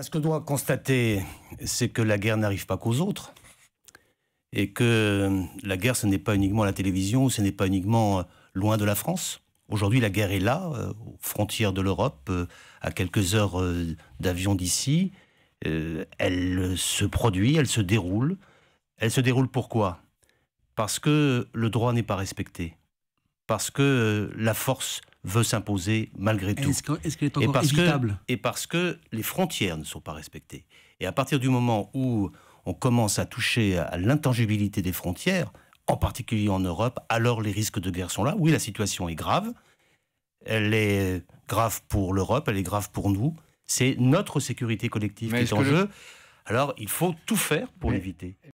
Ce qu'on doit constater, c'est que la guerre n'arrive pas qu'aux autres. Et que la guerre, ce n'est pas uniquement à la télévision, ce n'est pas uniquement euh, loin de la France. Aujourd'hui, la guerre est là, euh, aux frontières de l'Europe, euh, à quelques heures d'avion d'ici. Elle se produit, elle se déroule. Elle se déroule pourquoi Parce que le droit n'est pas respecté parce que euh, la force veut s'imposer malgré tout. Est-ce qu'elle est, encore et parce que, Et parce que les frontières ne sont pas respectées. Et à partir du moment où on commence à toucher à l'intangibilité des frontières, en particulier en Europe, alors les risques de guerre sont là. Oui, la situation est grave. Elle est grave pour l'Europe, elle est grave pour nous. C'est notre sécurité collective qui est, en jeu. Alors, il faut tout faire pour l'éviter.